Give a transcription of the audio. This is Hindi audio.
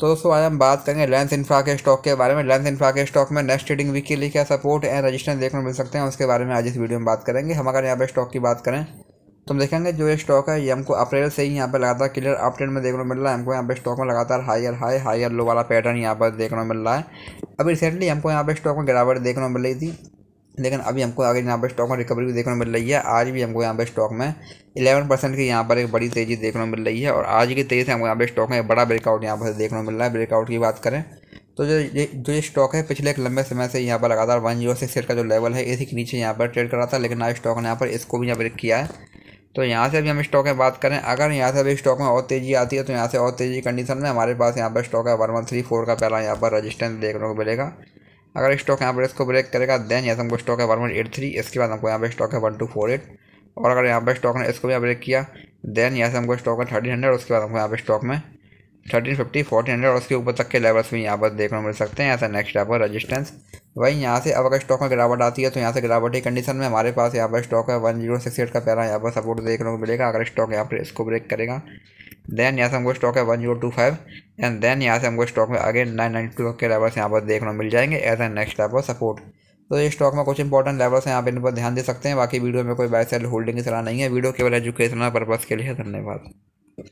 तो दोस्तों आज हम बात करेंगे लेंस इन्फ्रा के स्टॉक के बारे में लेंस इन्फ्रा के स्टॉक में नेक्स्ट ट्रेडिंग वीक के लिए क्या सपोर्ट एंड रजिस्टेंस देखने मिल सकते हैं उसके बारे में आज इस वीडियो में बात करेंगे हम अगर यहाँ पर स्टॉक की बात करें तो हम देखेंगे जो ये स्टॉक है ये हमको अप्रैल से ही यहाँ पर लगातार क्लियर अपडेट में देखने को मिल रहा है हमको यहाँ पे स्टॉक में लगातार हायर हाई हायर लो वाला पैटर्न यहाँ पर देखने को मिल रहा है अभी रिसेंटली हमको यहाँ पे स्टॉक में गिरावट देखने को मिल रही थी लेकिन अभी हमको आगे यहाँ पर स्टॉक में रिकवरी भी देखने को मिल रही है आज भी हमको यहाँ पर स्टॉक में इलेवन परसेंट की यहाँ पर एक बड़ी तेज़ी देखने को मिल रही है और आज की तेज़ी से हमको यहाँ पर स्टॉक में बड़ा ब्रेकआउट यहाँ पर देखने को मिल रहा है ब्रेकआउट की बात करें तो जो ये जो ये स्टॉक है पिछले एक लंबे समय से यहाँ पर लगातार वन जीरो सिक्स का जो लेवल है इसी के नीचे यहाँ पर ट्रेड कर रहा था लेकिन आज स्टॉक ने यहाँ पर इसको भी यहाँ ब्रेक किया है तो यहाँ से अभी हम स्टॉक में बात करें अगर यहाँ से अभी स्टॉक में और तेज़ी आती है तो यहाँ से और तेज़ी कंडीशन में हमारे पास यहाँ पर स्टॉक है वन वन थ्री फोर का पहला यहाँ पर रजिस्टेंस देखने को मिलेगा अगर स्टॉक यहाँ पर इसको ब्रेक करेगा देन यहाँ से हमको स्टॉक है वन वन एट थ्री इसके बाद हमको यहाँ पे स्टॉक है वन टू फोर एट और अगर यहाँ पर स्टॉक ने इसको भी ब्रेक किया देन यहाँ से हमको स्टॉक है थर्टीन हंड्रेड उसके बाद हमको यहाँ पे स्टॉक में थर्टीन फिफ्टी फोर्टीन हंड्रेड और उसके ऊपर तक के लेवल्स भी यहाँ पर देखने मिल सकते हैं ऐसा नेक्स्ट यहाँ पर रजिस्टेंस वहीं यहाँ से अब अगर स्टॉक में गिरावट आती है तो यहाँ से गिरावट की कंडीशन में हमारे पास यहाँ पर स्टॉक है वन जीरो सिक्स एट का पैरा यहाँ पर सपोर्ट देखने को मिलेगा अगर स्टॉक यहाँ पर इसको ब्रेक करेगा देन यहाँ से हमको स्टॉक है one zero two five and then यहाँ से हमको स्टॉक में अगेन नाइन नाइन टू के लेवल्स यहाँ पर देखने मिल जाएंगे as an next type of support तो ये स्टॉक में कुछ इंपॉर्टेंट लेवल्स हैं आप इन पर ध्यान दे सकते हैं बाकी वीडियो में कोई बाय सेल होल्डिंग की सलाह नहीं है वीडियो केवल एजुकेशनल पर्पज़ के लिए धन्यवाद